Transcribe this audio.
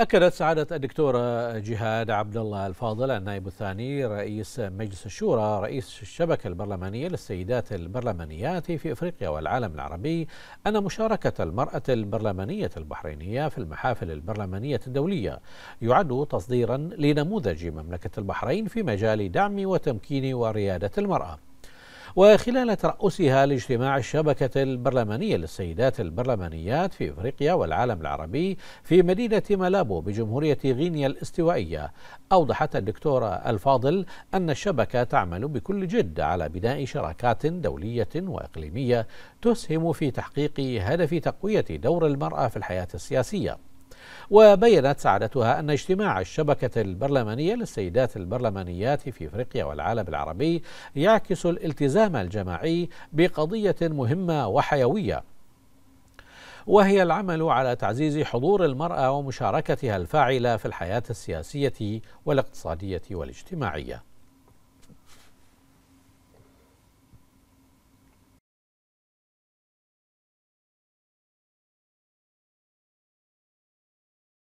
أكدت سعادة الدكتورة جهاد عبد الله الفاضل النائب الثاني رئيس مجلس الشورى رئيس الشبكة البرلمانية للسيدات البرلمانيات في إفريقيا والعالم العربي أن مشاركة المرأة البرلمانية البحرينية في المحافل البرلمانية الدولية يعد تصديرا لنموذج مملكة البحرين في مجال دعم وتمكين وريادة المرأة وخلال ترأسها لاجتماع الشبكة البرلمانية للسيدات البرلمانيات في إفريقيا والعالم العربي في مدينة مالابو بجمهورية غينيا الاستوائية أوضحت الدكتورة الفاضل أن الشبكة تعمل بكل جد على بناء شراكات دولية وإقليمية تسهم في تحقيق هدف تقوية دور المرأة في الحياة السياسية وبينت سعادتها أن اجتماع الشبكة البرلمانية للسيدات البرلمانيات في إفريقيا والعالم العربي يعكس الالتزام الجماعي بقضية مهمة وحيوية وهي العمل على تعزيز حضور المرأة ومشاركتها الفاعلة في الحياة السياسية والاقتصادية والاجتماعية